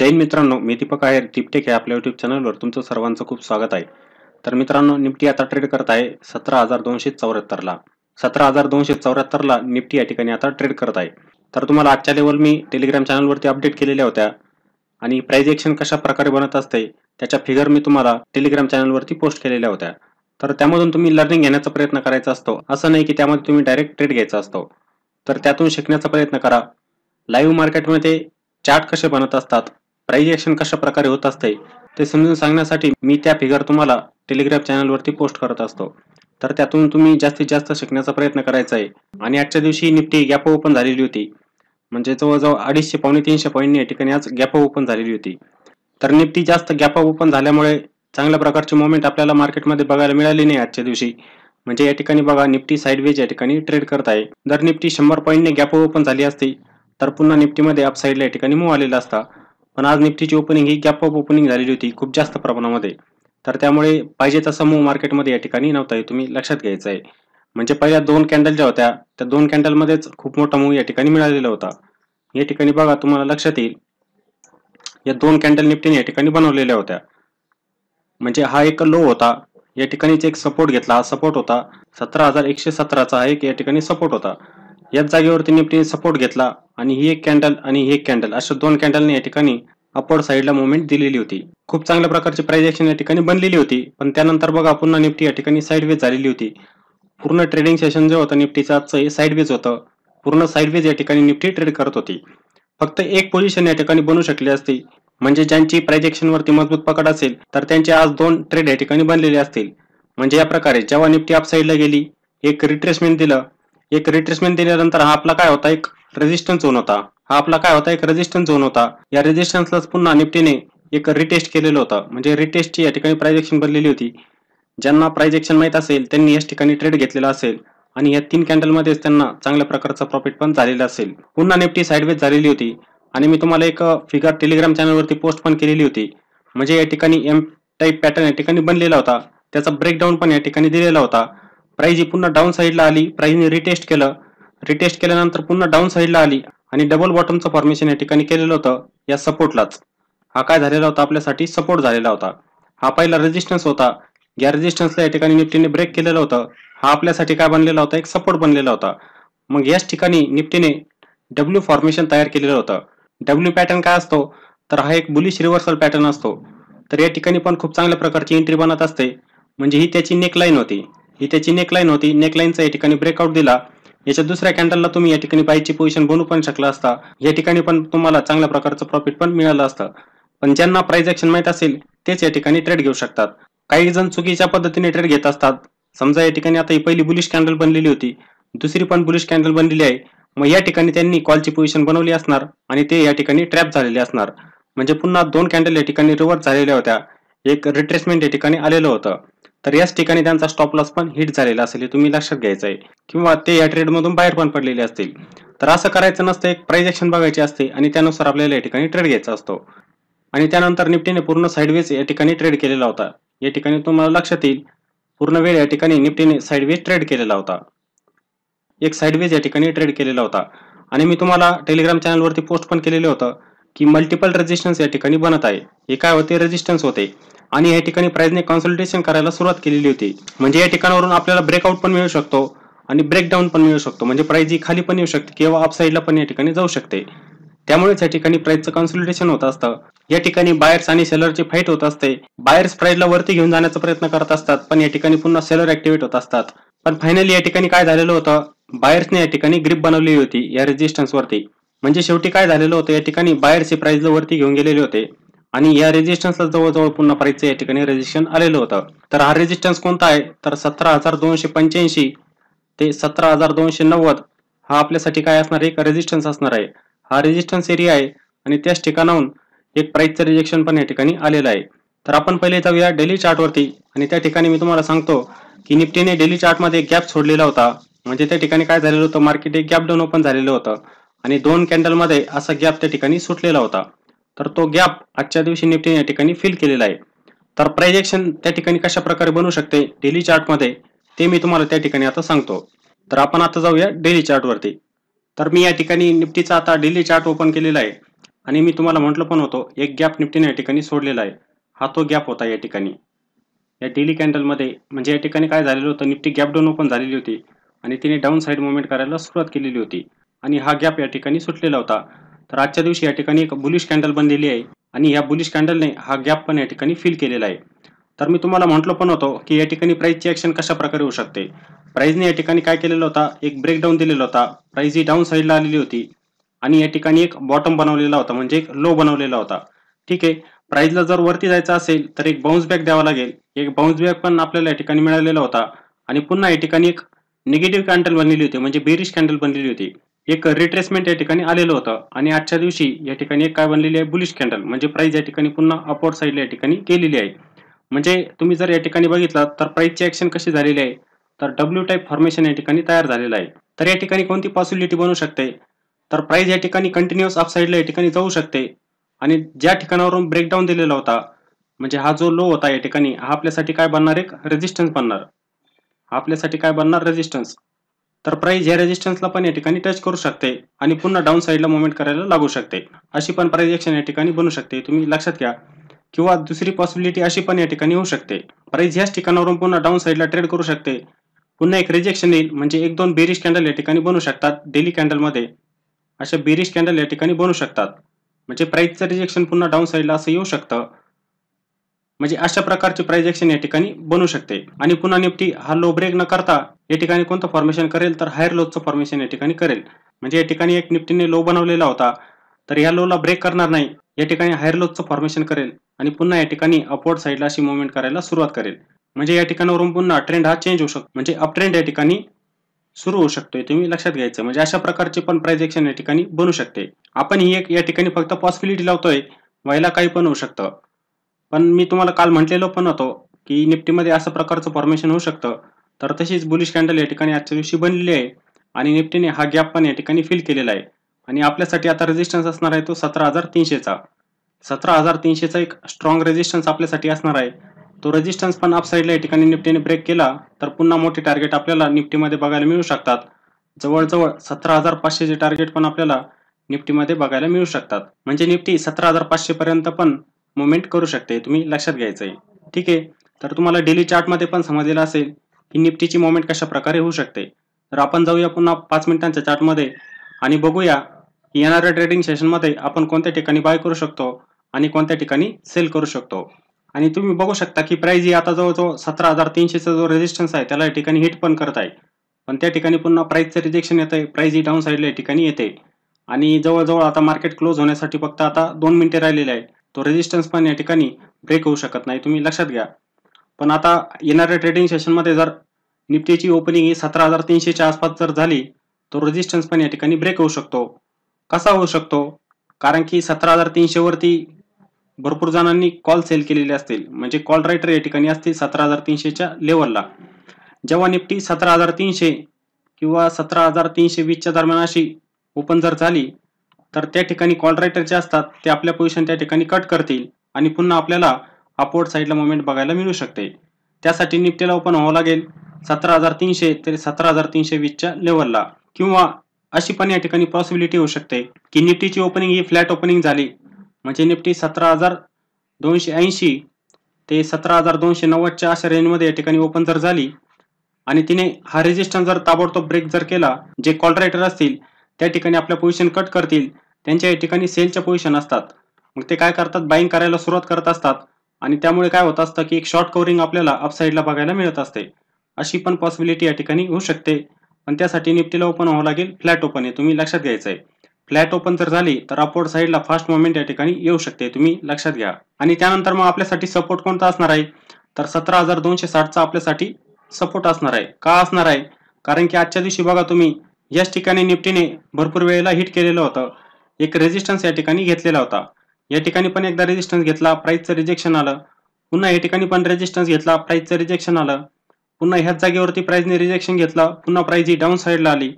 जैन मित्रांनो मी दीपक आहे दिपटेक या आपल्या युट्यूब चॅनलवर तुमचं सर्वांचं खूप स्वागत आहे तर मित्रांनो निफ्टी आता ट्रेड करत आहे सतरा हजार दोनशे चौऱ्याहत्तरला सतरा हजार दोनशे चौऱ्याहत्तरला निफ्टी या ठिकाणी आता ट्रेड करत आहे तर तुम्हाला आजच्या लेवल मी टेलिग्राम चॅनलवरती अपडेट केलेल्या होत्या आणि प्राईज एक्शन कशा प्रकारे बनत असते त्याच्या फिगर मी तुम्हाला टेलिग्राम चॅनलवरती पोस्ट केलेल्या होत्या तर त्यामधून तुम्ही लर्निंग घेण्याचा प्रयत्न करायचा असतो असं नाही की त्यामध्ये तुम्ही डायरेक्ट ट्रेड घ्यायचा असतो तर त्यातून शिकण्याचा प्रयत्न करा लाईव्ह मार्केटमध्ये चार्ट कसे बनत असतात प्राईजेक्शन कशा प्रकारे होत असते ते समजून सांगण्यासाठी मी त्या फिगर तुम्हाला टेलिग्राम चॅनलवरती पोस्ट करत असतो तर त्यातून तुम्ही जास्तीत जास्त शिकण्याचा प्रयत्न करायचा आहे आणि आजच्या दिवशी निफ्टी गॅप ओपन झालेली होती म्हणजे जवळजवळ अडीचशे पावणे तीनशे पॉईंट या ठिकाणी आज गॅप ओपन झालेली होती तर निफ्टी जास्त गॅप ओपन झाल्यामुळे चांगल्या प्रकारची मुवमेंट आपल्याला मार्केटमध्ये बघायला मिळाली नाही आजच्या दिवशी म्हणजे या ठिकाणी बघा निफ्टी साईडवेज या ठिकाणी ट्रेड करत आहे जर निफ्टी शंभर पॉईंटने गॅप ओपन झाली असती तर पुन्हा निफ्टीमध्ये अपसाईडला या ठिकाणी मूव आलेला असता पण आज निफ्टीची ओपनिंग ही गॅप ऑफ ओपनिंग झालेली होती खूप जास्त प्रमाणामध्ये तर त्यामुळे पाहिजे तसा मूव मार्केटमध्ये या ठिकाणी नव्हता हे तुम्ही लक्षात घ्यायचं आहे म्हणजे पहिल्या दोन कॅन्डल ज्या होत्या त्या दोन कॅन्डलमध्येच खूप मोठा मूव या ठिकाणी मिळालेला होता या ठिकाणी बघा तुम्हाला लक्षात येईल या दोन कॅन्डल निफ्टीने या ठिकाणी बनवलेल्या होत्या म्हणजे हा एक लो होता या ठिकाणीच एक सपोर्ट घेतला हा सपोर्ट होता सतरा हजार एकशे सतराचा हा एक या ठिकाणी सपोर्ट होता याच जागेवरती निफ्टीने सपोर्ट घेतला आणि ही एक कॅन्डल आणि ही एक कॅन्डल अशा दोन कॅन्डलने या ठिकाणी अपवर्ड साईडला मुवमेंट दिलेली होती खूप चांगल्या प्रकारची प्राइस ॲक्शन या ठिकाणी बनलेली होती पण त्यानंतर बघा पुन्हा निफ्टी या ठिकाणी साईडवेज झालेली होती पूर्ण ट्रेडिंग सेशन जे होतं निफ्टीचं आजचं हे साईडवेज होतं पूर्ण साईडवेज या ठिकाणी निफ्टी ट्रेड करत होती फक्त एक पोझिशन या ठिकाणी बनू शकली असती म्हणजे ज्यांची प्रायजेक्शनवरती मजबूत पकड असेल तर त्यांचे आज दोन ट्रेड या ठिकाणी बनलेले असतील म्हणजे या प्रकारे जेव्हा निफ्टी साईडला गेली एक रिट्रेसमेंट दिलं एक रिट्रेसमेंट दिल्यानंतर हा आपला काय होता एक रेजिस्टन्स झोन होता हा आपला काय होता एक रेजिस्टन्स झोन होता या रेजिस्टन्सलाच पुन्हा निफ्टीने एक रिटेस्ट केलेलं होतं म्हणजे रिटेस्टची या ठिकाणी प्रायजेक्शन बनलेली होती ज्यांना प्रायजेक्शन माहीत असेल त्यांनी या ठिकाणी ट्रेड घेतलेला असेल आणि या तीन कॅन्डलमध्येच त्यांना चांगल्या प्रकारचा प्रॉफिट पण झालेला असेल पुन्हा निफ्टी साईडवेज झालेली होती आणि मी तुम्हाला एक फिगर टेलिग्राम चॅनलवरती पोस्ट पण केलेली होती म्हणजे या ठिकाणी एम टाईप पॅटर्न या ठिकाणी बनलेला होता त्याचा ब्रेकडाऊन पण या ठिकाणी दिलेला होता प्राईज ही पुन्हा डाऊन साईडला आली प्राईजने रिटेस्ट केलं रिटेस्ट केल्यानंतर पुन्हा डाऊन साईडला आली आणि डबल बॉटमचं फॉर्मेशन या ठिकाणी केलेलं होतं या सपोर्टलाच हा काय झालेला होता आपल्यासाठी सपोर्ट झालेला होता हा पहिला रेजिस्टन्स होता या रेजिस्टन्सला या ठिकाणी निफ्टीने ब्रेक केलेलं होतं हा आपल्यासाठी काय बनलेला होता एक सपोर्ट बनलेला होता मग याच ठिकाणी निफ्टीने डब्ल्यू फॉर्मेशन तयार केलेलं होतं डब्ल्यू पॅटर्न काय असतो तर हा एक बुलिश रिव्हर्सल पॅटर्न असतो तर या ठिकाणी पण खूप चांगल्या प्रकारची एंट्री बनत असते म्हणजे ही त्याची नेक नेकलाईन होती ही त्याची नेकलाईन होती नेकलाईनचा या ठिकाणी ब्रेकआउट दिला याच्या दुसऱ्या कॅन्डलला तुम्ही या ठिकाणी बाईची पोझिशन बनू पण शकला असता या ठिकाणी पण तुम्हाला चांगल्या प्रकारचं प्रॉफिट पण मिळालं असतं पण ज्यांना प्राइस ऍक्शन माहीत असेल तेच या ठिकाणी ट्रेड घेऊ शकतात काही जण चुकीच्या पद्धतीने ट्रेड घेत असतात समजा या ठिकाणी आता ही पहिली बुलिश कॅन्डल बनलेली होती दुसरी पण बुलिश कॅन्डल बनलेली आहे मग या ठिकाणी त्यांनी कॉलची पोझिशन बनवली असणार आणि ते या ठिकाणी ट्रॅप झालेले असणार म्हणजे पुन्हा दोन कॅन्डल या ठिकाणी रिवर्स झालेल्या होत्या एक रिट्रेसमेंट या ठिकाणी आलेलं होतं तर याच ठिकाणी त्यांचा स्टॉप लॉस पण हिट झालेला असेल हे तुम्ही लक्षात घ्यायचं आहे किंवा ते या ट्रेड मधून बाहेर पण पडलेले असतील तर असं करायचं नसतं एक प्राईज एक्शन बघायची असते आणि त्यानुसार आपल्याला या ठिकाणी ट्रेड घ्यायचा असतो आणि त्यानंतर निफ्टीने पूर्ण साईडवेज या ठिकाणी ट्रेड केलेला होता या ठिकाणी तुम्हाला लक्षात येईल पूर्ण वेळ या ठिकाणी निफ्टीने साईडवेज ट्रेड केलेला होता एक साईडवेज या ठिकाणी ट्रेड केलेला होता आणि मी तुम्हाला टेलिग्राम चॅनलवरती पोस्ट पण केलेलं होतं की मल्टिपल रेजिस्टन्स या ठिकाणी बनत आहे हे काय होते रेजिस्टन्स होते आणि या ठिकाणी प्राइसने कॉन्सल्टेशन करायला सुरुवात केलेली होती म्हणजे या ठिकाणावरून आपल्याला ब्रेकआउट पण मिळू शकतो आणि ब्रेकडाऊन पण मिळू शकतो म्हणजे प्राइस ही खाली पण येऊ शकते किंवा अपसाईडला पण या ठिकाणी जाऊ शकते त्यामुळेच या ठिकाणी प्राइसचं कॉन्सल्टेशन होत असतं या ठिकाणी बायर्स आणि सेलरची फाईट होत असते बायर्स प्राइसला वरती घेऊन जाण्याचा प्रयत्न करत असतात पण या ठिकाणी पुन्हा सेलर ऍक्टिव्हेट होत असतात पण फायनली या ठिकाणी काय झालेलं होतं बायर्सने या ठिकाणी ग्रीप बनवलेली होती या रेजिस्टन्स वरती म्हणजे शेवटी काय झालेलं होतं या ठिकाणी बायर्स हे प्राइसला वरती घेऊन गेलेले होते आणि या रेजिस्टन्सला जवळजवळ पुन्हा पाहिजे या ठिकाणी रेजिस्टन्स आलेलं होतं तर हा रेजिस्टन्स कोणता आहे तर सतरा हजार दोनशे पंच्याऐंशी ते सतरा हजार दोनशे नव्वद हा आपल्यासाठी काय असणार एक रेजिस्टन्स असणार आहे हा रेजिस्टन्स एरिया आहे आणि त्याच ठिकाणाहून एक प्राईजचं रिजेक्शन पण या ठिकाणी आलेलं आहे तर आपण पहिले जाऊया डेली चार्टवरती आणि त्या ठिकाणी मी तुम्हाला सांगतो की निफ्टीने डेली चार्टमध्ये गॅप सोडलेला होता म्हणजे त्या ठिकाणी काय झालेलं होतं मार्केट एक गॅप डाऊन ओपन झालेलं होतं आणि दोन कॅन्डलमध्ये असा गॅप त्या ठिकाणी सुटलेला होता तर तो गॅप आजच्या दिवशी निफ्टीने या ठिकाणी फिल केलेला आहे तर प्रायजेक्शन त्या ठिकाणी कशा प्रकारे बनू शकते डेली चार्ट मध्ये ते मी तुम्हाला त्या ठिकाणी आता सांगतो तर आपण आता जाऊया डेली चार्टवरती तर मी या ठिकाणी निफ्टीचा आता डेली चार्ट ओपन केलेला आहे आणि मी तुम्हाला म्हटलं पण होतो एक गॅप निफ्टीने या ठिकाणी सोडलेला आहे हा तो गॅप होता या ठिकाणी या डेली कॅन्डलमध्ये म्हणजे या ठिकाणी काय झालेलं होतं निफ्टी गॅप डाऊन ओपन झालेली होती आणि तिने डाऊन साईड मुवमेंट करायला सुरुवात केलेली होती आणि हा गॅप या ठिकाणी सुटलेला होता तर आजच्या दिवशी या ठिकाणी एक बुलिश कॅन्डल बनलेली आहे आणि या बुलिश कॅन्डलने हा गॅप पण या ठिकाणी फिल केलेला आहे तर मी तुम्हाला म्हटलो पण होतो की या ठिकाणी प्राईजची ॲक्शन कशा प्रकारे होऊ शकते प्राईजने या ठिकाणी काय केलेला होता एक ब्रेकडाऊन दिलेला होता प्राईज ही डाऊन साईडला आलेली होती आणि या ठिकाणी एक बॉटम बनवलेला होता म्हणजे एक लो बनवलेला होता ठीक आहे प्राईजला जर वरती जायचं असेल तर एक बाउन्स बॅक द्यावा लागेल एक बाउन्स बॅक पण आपल्याला या ठिकाणी मिळालेला होता आणि पुन्हा या ठिकाणी एक निगेटिव्ह कॅन्डल बनलेली होती म्हणजे बेरिश कॅन्डल बनलेली होती एक रिट्रेसमेंट या ठिकाणी आलेलं होतं आणि आजच्या दिवशी या ठिकाणी एक काय बनलेली आहे बुलिश कॅन्डल म्हणजे प्राइस या ठिकाणी पुन्हा अपवर्ड साईडला या ठिकाणी केलेली आहे म्हणजे तुम्ही जर या ठिकाणी बघितला तर प्राईसची ऍक्शन कशी झालेली आहे तर डब्ल्यू टाईप फॉर्मेशन या ठिकाणी तयार झालेलं आहे तर या ठिकाणी कोणती पॉसिबिलिटी बनू शकते तर प्राइस या ठिकाणी कंटिन्युअस अपसाईडला या ठिकाणी जाऊ शकते आणि ज्या ठिकाणावरून ब्रेकडाऊन दिलेला होता म्हणजे हा जो लो होता या ठिकाणी हा आपल्यासाठी काय बनणार एक रेजिस्टन्स बनणार आपल्यासाठी काय बनणार रेजिस्टन्स तर प्राइस ह्या रेजिस्टन्सला पण या ठिकाणी टच करू शकते आणि पुन्हा डाऊन साईडला मुवमेंट करायला लागू शकते अशी पण प्राइस एक्शन या ठिकाणी बनू शकते तुम्ही लक्षात घ्या किंवा दुसरी पॉसिबिलिटी अशी पण या ठिकाणी होऊ शकते प्राइस ह्याच ठिकाणावरून पुन्हा डाऊन साईडला ट्रेड करू शकते पुन्हा एक रिजेक्शन येईल म्हणजे एक दोन बेरिश कॅन्डल या ठिकाणी बनू शकतात डेली कॅन्डलमध्ये अशा बेरिश कॅन्डल या ठिकाणी बनू शकतात म्हणजे प्राईसचं रिजेक्शन पुन्हा डाऊन साईडला असं येऊ शकतं म्हणजे अशा प्रकारचे प्रायजेक्शन या ठिकाणी बनू शकते आणि पुन्हा निफ्टी हा लो ब्रेक न करता या ठिकाणी कोणतं फॉर्मेशन करेल तर हायर लोचं फॉर्मेशन या ठिकाणी करेल म्हणजे या ठिकाणी एक निफ्टीने लो बनवलेला होता तर या लोला ब्रेक करणार नाही या ठिकाणी हायर लोजचं फॉर्मेशन करेल आणि पुन्हा या ठिकाणी अपवर्ड साईडला अशी मुवमेंट करायला सुरुवात करेल म्हणजे या ठिकाणावरून पुन्हा ट्रेंड हा चेंज होऊ शकतो म्हणजे अप ट्रेंड या ठिकाणी सुरू होऊ शकतोय तुम्ही लक्षात घ्यायचं म्हणजे अशा प्रकारचे पण प्रायजेक्शन या ठिकाणी बनू शकते आपण ही एक या ठिकाणी फक्त पॉसिबिलिटी लावतोय व्हायला काही पण होऊ शकतं पण मी तुम्हाला काल म्हटलेलो पण होतो की निफ्टीमध्ये असं प्रकारचं फॉर्मेशन होऊ शकतं तर तशीच बुलिश कॅन्डल या ठिकाणी आजच्या दिवशी बनलेली आहे आणि निफ्टीने हा गॅप पण या ठिकाणी फिल केलेला आहे आणि आपल्यासाठी आता रेजिस्टन्स असणार आहे तो सतरा हजार तीनशेचा सतरा हजार तीनशेचा एक स्ट्रॉंग रेजिस्टन्स आपल्यासाठी असणार आहे तो रेजिस्टन्स पण अपसाईडला या ठिकाणी निफ्टीने ब्रेक केला तर पुन्हा मोठे टार्गेट आपल्याला निफ्टीमध्ये बघायला मिळू शकतात जवळजवळ सतरा हजार पाचशेचे टार्गेट पण आपल्याला निफ्टीमध्ये बघायला मिळू शकतात म्हणजे निफ्टी सतरा हजार पाचशेपर्यंत पण मुवमेंट करू शकते तुम्ही लक्षात घ्यायचं आहे ठीक आहे तर तुम्हाला डेली चार्टमध्ये पण समजलेलं असेल की निफ्टीची मुवमेंट कशा प्रकारे होऊ शकते तर आपण जाऊया पुन्हा पाच मिनिटांच्या चार्टमध्ये आणि बघूया येणाऱ्या ट्रेडिंग सेशनमध्ये आपण कोणत्या ठिकाणी बाय करू शकतो आणि कोणत्या ठिकाणी सेल करू शकतो आणि तुम्ही बघू शकता की प्राईज ही आता जवळजवळ सतरा हजार तीनशेचा जो रेजिस्टन्स आहे त्याला या ठिकाणी हिट पण करत आहे पण त्या ठिकाणी पुन्हा प्राईजचं रिजेक्शन येतं आहे प्राईज ही डाऊन साईडला या ठिकाणी येते आणि जवळजवळ आता मार्केट क्लोज होण्यासाठी फक्त आता दोन मिनिटे राहिलेले आहे तो रेजिस्टन्स पण या ठिकाणी ब्रेक होऊ शकत नाही तुम्ही लक्षात घ्या पण आता येणाऱ्या ट्रेडिंग सेशनमध्ये जर निफ्टीची ओपनिंग ही सतरा हजार तीनशेच्या आसपास जर झाली तर रेजिस्टन्स पण या ठिकाणी ब्रेक होऊ शकतो कसा होऊ शकतो कारण की सतरा हजार तीनशेवरती भरपूर जणांनी कॉल सेल केलेले असतील म्हणजे कॉल रायटर या ठिकाणी असतील सतरा हजार तीनशेच्या लेवलला जेव्हा निफ्टी सतरा हजार तीनशे किंवा सतरा हजार तीनशे वीसच्या दरम्यान अशी ओपन जर झाली तर त्या ठिकाणी कॉल रायटर जे असतात ते आपल्या पोझिशन त्या ठिकाणी कट करतील आणि पुन्हा आपल्याला अपवर्ड साईडला मुवमेंट बघायला मिळू शकते त्यासाठी निफ्टीला ओपन व्हावं लागेल सतरा हजार तीनशे ते सतरा हजार तीनशे वीसच्या लेवलला किंवा अशी पण या ठिकाणी पॉसिबिलिटी होऊ शकते की निफ्टीची ओपनिंग ही फ्लॅट ओपनिंग झाली म्हणजे निफ्टी सतरा हजार दोनशे ऐंशी ते सतरा हजार दोनशे नव्वदच्या अशा रेंजमध्ये या ठिकाणी ओपन जर झाली आणि तिने हा रेजिस्टन्स जर ताबडतोब ब्रेक जर केला जे कॉल रायटर असतील त्या ठिकाणी आपल्या पोझिशन कट करतील त्यांच्या या ठिकाणी सेलच्या पोझिशन असतात मग ते काय करतात बाईंग करायला सुरुवात करत असतात आणि त्यामुळे काय होत असतं की एक शॉर्ट कवरिंग आपल्याला अपसाईडला बघायला मिळत असते अशी पण पॉसिबिलिटी या ठिकाणी होऊ शकते पण त्यासाठी निफ्टीला ओपन व्हावं लागेल फ्लॅट ओपन आहे तुम्ही लक्षात घ्यायचं आहे फ्लॅट ओपन जर झाली तर अपवर्ड साईडला फास्ट मुवमेंट या ठिकाणी येऊ शकते तुम्ही लक्षात घ्या आणि त्यानंतर मग आपल्यासाठी सपोर्ट कोणता असणार आहे तर सतरा हजार दोनशे साठचा आपल्यासाठी सपोर्ट असणार आहे का असणार आहे कारण की आजच्या दिवशी बघा तुम्ही याच ठिकाणी निफ्टीने भरपूर वेळेला हिट केलेलं होतं एक रेजिस्टन्स या ठिकाणी घेतलेला होता या ठिकाणी पण एकदा रेजिस्टन्स घेतला प्राईजचं रिजेक्शन आलं पुन्हा या ठिकाणी पण रेजिस्टन्स घेतला प्राईजचं रिजेक्शन आलं पुन्हा ह्याच जागेवरती प्राईजने रिजेक्शन घेतला पुन्हा प्राईज ही डाऊन साईडला आली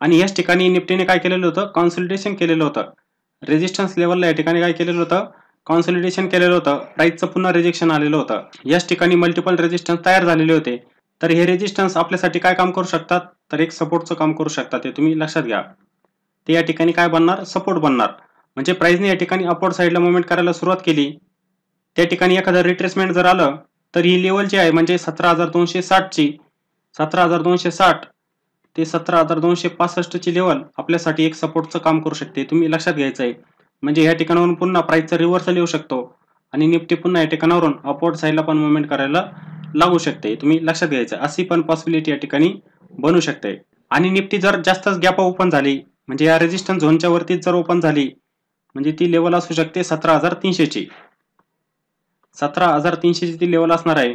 आणि याच ठिकाणी निफ्टीने काय केलेलं होतं कॉन्सल्टेशन केलेलं होतं रेजिस्टन्स लेवलला या ठिकाणी काय केलेलं होतं कॉन्सल्टेशन केलेलं होतं प्राईजचं पुन्हा रिजेक्शन आलेलं होतं याच ठिकाणी मल्टिपल रेजिस्टन्स तयार झालेले होते तर हे रेजिस्टन्स आपल्यासाठी काय काम करू शकतात तर एक सपोर्टचं काम करू शकतात हे तुम्ही लक्षात घ्या ते या ठिकाणी काय बनणार सपोर्ट बनणार म्हणजे प्राईजने या ठिकाणी अपवर्ड साईडला मुवमेंट करायला सुरुवात केली त्या ठिकाणी एखादं रिट्रेसमेंट जर आलं तर ही लेवल जी आहे म्हणजे सतरा हजार दोनशे साठची सतरा हजार दोनशे साठ ते सतरा हजार दोनशे पासष्टची लेवल आपल्यासाठी एक सपोर्टचं काम करू शकते तुम्ही लक्षात घ्यायचं आहे म्हणजे या ठिकाणावरून पुन्हा प्राइजचं रिव्हर्सल येऊ शकतो आणि निफ्टी पुन्हा या ठिकाणावरून अपवर्ड साईडला पण मुवमेंट करायला लागू शकते तुम्ही लक्षात घ्यायचं अशी पण पॉसिबिलिटी या ठिकाणी बनू शकते आणि निफ्टी जर जास्तच गॅप ओपन झाली म्हणजे या रेजिस्टन्स झोनच्या वरती जर ओपन झाली म्हणजे ती लेवल असू शकते सतरा हजार तीनशेची सतरा हजार तीनशेची ती लेवल असणार आहे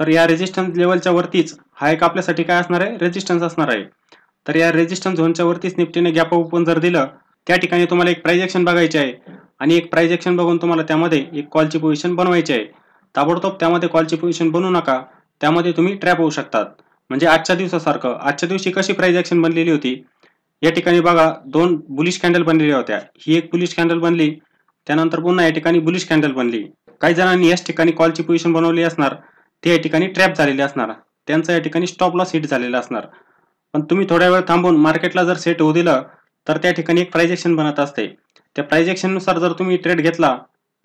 तर या रेजिस्टन्स लेवलच्या वरतीच हा एक आपल्यासाठी काय असणार आहे रेजिस्टन्स असणार आहे तर या रेजिस्टन्स झोनच्या वरतीच निफ्टीने गॅप ओपन जर दिलं त्या ठिकाणी तुम्हाला एक प्राईज एक्शन बघायचे आहे आणि एक प्राईज एक्शन बघून तुम्हाला त्यामध्ये एक कॉलची पोझिशन बनवायची आहे ताबडतोब त्यामध्ये कॉलची पोझिशन बनवू नका त्यामध्ये तुम्ही ट्रॅप होऊ शकतात म्हणजे आजच्या दिवसासारखं आजच्या दिवशी कशी प्राईज एक्शन बनलेली होती या ठिकाणी बघा दोन बुलिश कॅन्डल बनलेल्या होत्या ही एक बुलिश कॅन्डल बनली त्यानंतर पुन्हा या ठिकाणी बुलिश कॅन्डल बनली काही जणांनी याच ठिकाणी कॉलची पोझिशन बनवली असणार ते या ठिकाणी ट्रॅप झालेले असणार त्यांचा या ठिकाणी स्टॉप लॉस हिट झालेला असणार पण तुम्ही थोड्या वेळ थांबून मार्केटला जर सेट होऊ दिलं तर त्या ठिकाणी एक प्रायजेक्शन बनत असते त्या प्रायजेक्शननुसार जर तुम्ही ट्रेड घेतला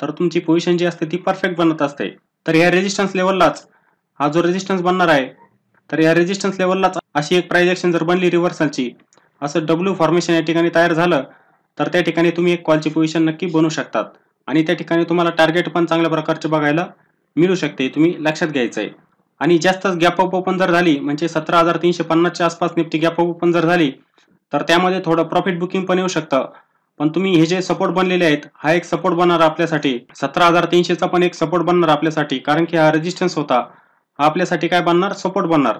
तर तुमची पोझिशन जी असते ती परफेक्ट बनत असते तर या रेजिस्टन्स लेवललाच हा जो रेजिस्टन्स बनणार आहे तर या रेजिस्टन्स लेवललाच अशी एक प्रायजेक्शन जर बनली रिव्हर्सलची असं डब्ल्यू फॉर्मेशन या ठिकाणी तयार झालं तर त्या ठिकाणी तुम्ही एक कॉलची पोझिशन नक्की बनवू शकतात आणि त्या ठिकाणी तुम्हाला टार्गेट पण चांगल्या प्रकारचे बघायला मिळू शकते तुम्ही लक्षात घ्यायचं आहे आणि जास्तच गॅप अप ओपन जर झाली म्हणजे सतरा हजार तीनशे पन्नासच्या आसपास निफ्टी गॅप अप ओपन जर झाली तर त्यामध्ये थोडं प्रॉफिट बुकिंग पण येऊ शकतं पण तुम्ही हे जे सपोर्ट बनलेले आहेत हा एक सपोर्ट बनणार आपल्यासाठी सतरा हजार तीनशेचा पण एक सपोर्ट बनणार आपल्यासाठी कारण की हा रेजिस्टन्स होता हा आपल्यासाठी काय बनणार सपोर्ट बनणार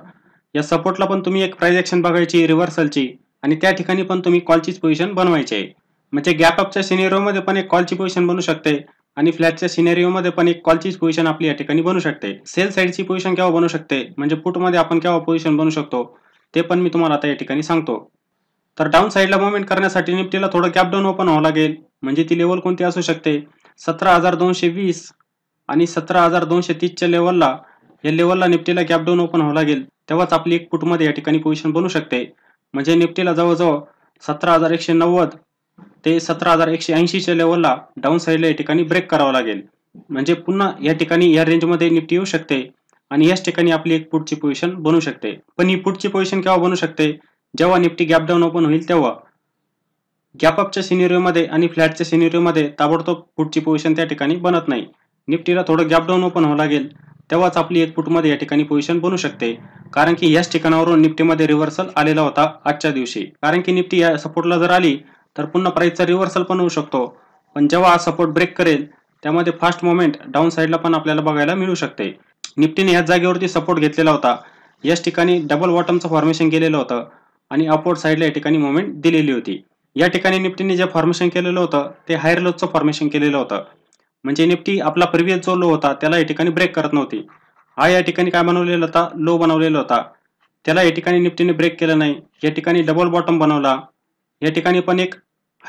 या सपोर्टला पण तुम्ही एक प्राइज ॲक्शन बघायची रिव्हर्सलची आणि त्या ठिकाणी पण तुम्ही कॉलचीच पोझिशन बनवायची आहे म्हणजे गॅपअपच्या सिनेरिओमध्ये पण एक कॉलची पोझिशन बनू शकते आणि फ्लॅटच्या सिनेरिओमध्ये पण एक कॉलचीच पोझिशन आपली या ठिकाणी बनू शकते सेल साईडची पोझिशन केव्हा बनू शकते म्हणजे पुटमध्ये आपण केव्हा पोझिशन बनू शकतो ते पण मी तुम्हाला आता या ठिकाणी सांगतो तर डाऊन साईडला मुवमेंट करण्यासाठी निफ्टीला थोडं डाऊन ओपन व्हावं लागेल म्हणजे ती लेवल कोणती असू शकते सतरा हजार दोनशे वीस आणि सतरा हजार दोनशे तीसच्या लेवलला या लेवलला निफ्टीला डाऊन ओपन व्हावं लागेल तेव्हाच आपली एक पुटमध्ये या ठिकाणी पोझिशन बनू शकते म्हणजे निफ्टीला जवळजवळ सतरा हजार एकशे नव्वद ते सतरा हजार एकशे ऐंशीच्या लेवलला डाऊन साईडला या ठिकाणी ब्रेक करावा लागेल म्हणजे पुन्हा या ठिकाणी या रेंजमध्ये निफ्टी येऊ शकते आणि याच ठिकाणी आपली एक पुढची पोझिशन बनू शकते पण ही पुढची पोझिशन केव्हा बनू शकते जेव्हा निफ्टी गॅप डाऊन ओपन होईल तेव्हा गॅपअपच्या सिनेरिओमध्ये आणि फ्लॅटच्या सिनेरिओमध्ये ताबडतोब पुढची पोझिशन त्या ठिकाणी बनत नाही निफ्टीला थोडं गॅप डाऊन ओपन होऊ लागेल तेव्हाच आपली एक फुटमध्ये या ठिकाणी पोझिशन बनू शकते कारण की याच ठिकाणावरून निफ्टीमध्ये रिव्हर्सल आलेला होता आजच्या दिवशी कारण की निफ्टी या सपोर्टला जर आली तर पुन्हा प्राईसचा रिव्हर्सल पण होऊ शकतो पण जेव्हा हा सपोर्ट ब्रेक करेल त्यामध्ये फास्ट मुवमेंट डाऊन साईडला पण आपल्याला बघायला मिळू शकते निफ्टीने याच जागेवरती सपोर्ट घेतलेला होता याच ठिकाणी डबल बॉटमचं फॉर्मेशन केलेलं होतं आणि अपवर्ड साईडला या ठिकाणी मुवमेंट दिलेली होती या ठिकाणी निफ्टीने जे फॉर्मेशन केलेलं होतं ते हायर लोजचं फॉर्मेशन केलेलं होतं म्हणजे निफ्टी आपला प्रिव्हियस जो लो होता त्याला या ठिकाणी ब्रेक करत नव्हती हा या ठिकाणी काय बनवलेला होता लो बनवलेला होता त्याला या ठिकाणी निफ्टीने ब्रेक केलं नाही या ठिकाणी डबल बॉटम बनवला या ठिकाणी पण एक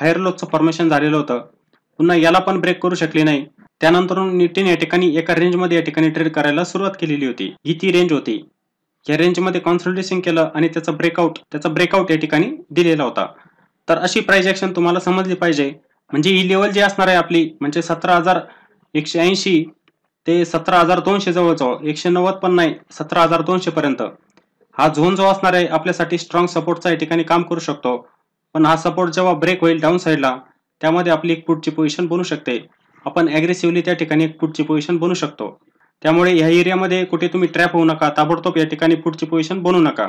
हायर लोच फॉर्मेशन झालेलं होतं पुन्हा याला पण ब्रेक करू शकली नाही त्यानंतर निफ्टीने या ठिकाणी एका रेंजमध्ये या ठिकाणी ट्रेड करायला सुरुवात केलेली होती ही ती रेंज होती या रेंजमध्ये कॉन्सन्ट्रेशन केलं आणि त्याचा ब्रेकआउट त्याचा ब्रेकआउट या ठिकाणी दिलेला होता तर अशी प्राईज ॲक्शन तुम्हाला समजली पाहिजे म्हणजे ही लेवल जी असणार आहे आपली म्हणजे सतरा हजार एकशे ऐंशी ते सतरा हजार दोनशे जवळजवळ एकशे नव्वद पण नाही सतरा हजार दोनशे पर्यंत हा झोन जो असणार आहे आपल्यासाठी स्ट्रॉंग सपोर्टचा या ठिकाणी काम करू शकतो पण हा सपोर्ट जेव्हा ब्रेक होईल डाऊन साईडला त्यामध्ये आपली एक पुटची पोझिशन बनू शकते आपण ॲग्रेसिव्हली त्या ठिकाणी एक पुटची पोझिशन बनू शकतो त्यामुळे ह्या एरियामध्ये कुठे तुम्ही ट्रॅप होऊ नका ताबडतोब या ठिकाणी पुढची पोझिशन बनू नका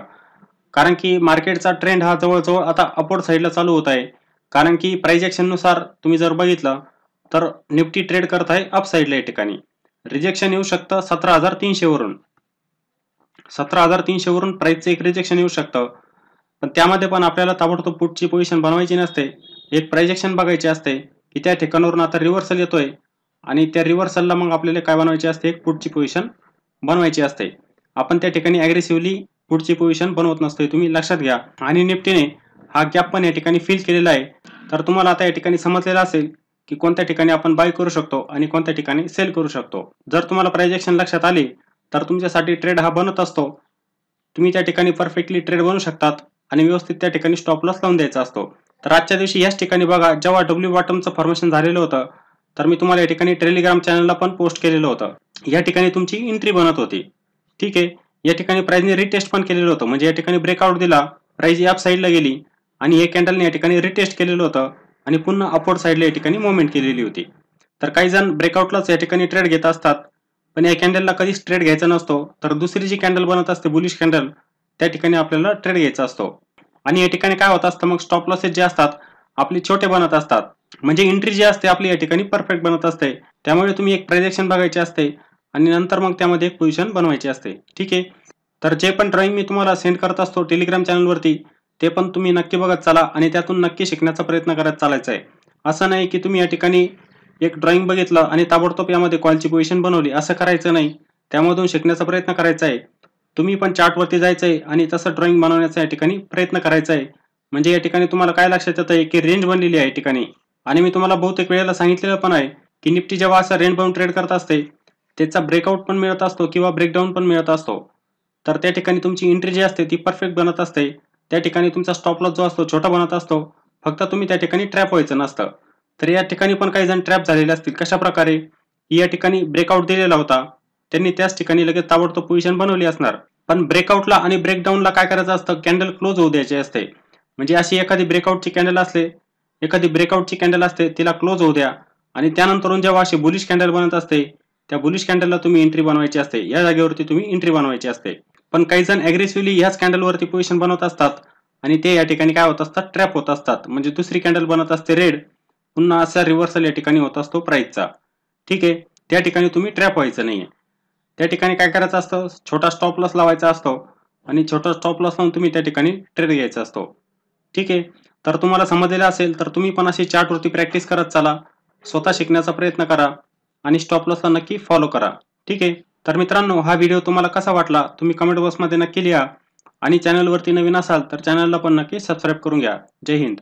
कारण की मार्केटचा ट्रेंड हा जवळजवळ आता अपवर्ड साईडला चालू होत आहे कारण की प्राईज नुसार तुम्ही जर बघितलं तर निफ्टी ट्रेड करत आहे अपसाईडला या ठिकाणी रिजेक्शन येऊ शकतं सतरा हजार वरून सतरा हजार तीनशेवरून प्राईजचं एक रिजेक्शन येऊ शकतं पण त्यामध्ये पण आपल्याला ताबडतोब पुढची पोझिशन बनवायची नसते एक प्रायजेक्शन बघायची असते की त्या ठिकाणावरून आता रिव्हर्सल येतोय आणि त्या रिव्हर्सलला मग आपल्याला काय बनवायची असते एक पुढची पोझिशन बनवायची असते आपण त्या ठिकाणी ॲग्रेसिव्हली पुढची पोझिशन बनवत नसतोय तुम्ही लक्षात घ्या आणि निफ्टीने हा गॅप पण या ठिकाणी फिल केलेला आहे तर तुम्हाला आता या ठिकाणी समजलेलं असेल की कोणत्या ठिकाणी आपण बाय करू शकतो आणि कोणत्या ठिकाणी सेल करू शकतो जर तुम्हाला प्रायजेक्शन लक्षात आले तर तुमच्यासाठी ट्रेड हा बनत असतो तुम्ही त्या ठिकाणी परफेक्टली ट्रेड बनवू शकतात आणि व्यवस्थित त्या ठिकाणी स्टॉप लॉस लावून द्यायचा असतो तर आजच्या दिवशी याच ठिकाणी बघा जेव्हा डब्ल्यू बॉटमचं फॉर्मेशन झालेलं होतं तर मी तुम्हाला या ठिकाणी टेलिग्राम चॅनलला पण पोस्ट केलेलं होतं या ठिकाणी तुमची एंट्री बनत होती ठीक आहे या ठिकाणी प्राईजने रिटेस्ट पण केलेलं होतं म्हणजे या ठिकाणी ब्रेकआउट दिला प्राईज या साईडला गेली आणि हे कॅन्डलने या ठिकाणी रिटेस्ट केलेलं होतं आणि पुन्हा अपवर्ड साईडला या ठिकाणी मुवमेंट केलेली होती तर काही जण ब्रेकआउटलाच या ठिकाणी ट्रेड घेत असतात पण या कॅन्डलला कधीच ट्रेड घ्यायचा नसतो तर दुसरी जी कॅन्डल बनत असते बुलिश कॅन्डल त्या ठिकाणी आपल्याला ट्रेड घ्यायचा असतो आणि या ठिकाणी काय होत असतं मग स्टॉप लॉसेस जे असतात आपले छोटे बनत असतात म्हणजे एंट्री जी असते आपली या ठिकाणी परफेक्ट बनत असते त्यामुळे तुम्ही एक प्रेजेक्शन बघायचे असते आणि नंतर मग त्यामध्ये एक पोझिशन बनवायची असते ठीक आहे तर जे पण ड्रॉइंग मी तुम्हाला सेंड करत असतो टेलिग्राम चॅनलवरती ते पण तुम्ही नक्की बघत चाला आणि त्यातून नक्की शिकण्याचा प्रयत्न करत चालायचा आहे असं नाही की तुम्ही या ठिकाणी एक ड्रॉइंग बघितलं आणि ताबडतोब यामध्ये कॉलची पोझिशन बनवली असं करायचं नाही त्यामधून शिकण्याचा प्रयत्न करायचा आहे तुम्ही पण चार्टवरती जायचं आहे आणि तसं ड्रॉइंग बनवण्याचा या ठिकाणी प्रयत्न करायचा आहे म्हणजे या ठिकाणी तुम्हाला काय लक्षात येतं आहे की रेंज बनलेली आहे ठिकाणी आणि मी तुम्हाला बहुतेक वेळेला सांगितलेलं पण आहे की निफ्टी जेव्हा असं रेंज बनवून ट्रेड करत असते त्याचा ब्रेकआउट पण मिळत असतो किंवा ब्रेकडाऊन पण मिळत असतो तर त्या ठिकाणी तुमची एंट्री जी असते ती परफेक्ट बनत असते त्या ठिकाणी तुमचा स्टॉप लॉस जो असतो छोटा बनत असतो फक्त तुम्ही त्या ठिकाणी ट्रॅप व्हायचं नसतं तर या ठिकाणी पण काही जण ट्रॅप झालेले असतील कशा प्रकारे या ठिकाणी ब्रेकआउट दिलेला होता त्यांनी त्याच ठिकाणी लगेच ताबडतोब पोझिशन बनवली असणार पण ब्रेकआउटला आणि ब्रेकडाऊनला काय करायचं असतं कॅन्डल क्लोज होऊ द्यायची असते म्हणजे अशी एखादी ब्रेकआउटची कॅन्डल असते एखादी ब्रेकआउटची कॅन्डल असते तिला क्लोज होऊ द्या आणि त्यानंतरून जेव्हा अशी बुलिश कॅन्डल बनत असते त्या बुलिश कॅन्डलला तुम्ही एंट्री बनवायची असते या जागेवरती तुम्ही एंट्री बनवायची असते पण काही जण अग्रेसिव्हली ह्याच कॅन्डलवरती पोझिशन बनवत असतात आणि ते या ठिकाणी काय होत असतात ट्रॅप होत असतात म्हणजे दुसरी कॅन्डल बनत असते रेड पुन्हा असा रिव्हर्सल या ठिकाणी होत असतो प्राईजचा ठीक आहे त्या ठिकाणी तुम्ही ट्रॅप व्हायचं नाही त्या ठिकाणी काय करायचं असतं छोटा स्टॉप लॉस लावायचा असतो आणि छोटा स्टॉप लॉस लावून तुम्ही त्या ठिकाणी ट्रेड घ्यायचा असतो ठीक आहे तर तुम्हाला समजलेलं असेल तर तुम्ही पण अशी चार्टवरती प्रॅक्टिस करत चाला स्वतः शिकण्याचा प्रयत्न करा आणि स्टॉप लॉसला नक्की फॉलो करा ठीक आहे तर मित्रांनो हा व्हिडिओ तुम्हाला कसा वाटला तुम्ही कमेंट बॉक्समध्ये नक्की लिहा आणि चॅनलवरती नवीन असाल तर चॅनलला पण नक्की सबस्क्राईब करून घ्या जय हिंद